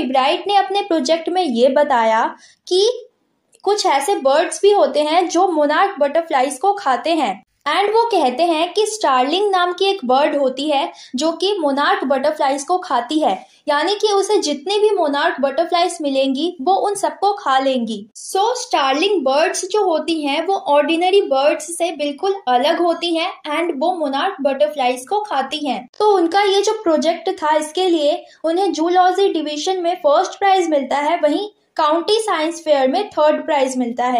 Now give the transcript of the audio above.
फीब्राइट ने अपने प्रोजेक्ट में ये बताया कि कुछ ऐसे बर्ड्स भी होते हैं जो मोनार्क बटरफ्लाइज को खाते हैं एंड वो कहते हैं कि स्टारलिंग नाम की एक बर्ड होती है जो कि मोनार्क बटरफ्लाइज को खाती है यानी कि उसे जितने भी मोनार्क बटरफ्लाइज मिलेंगी वो उन सबको खा लेंगी सो स्टारलिंग बर्ड्स जो होती हैं वो ऑर्डिनरी बर्ड्स से बिल्कुल अलग होती हैं एंड वो मोनार्क बटरफ्लाइज को खाती हैं तो उनका ये जो प्रोजेक्ट था इसके लिए उन्हें जूलॉजी डिविजन में फर्स्ट प्राइज मिलता है वही काउंटी साइंस फेयर में थर्ड प्राइज मिलता है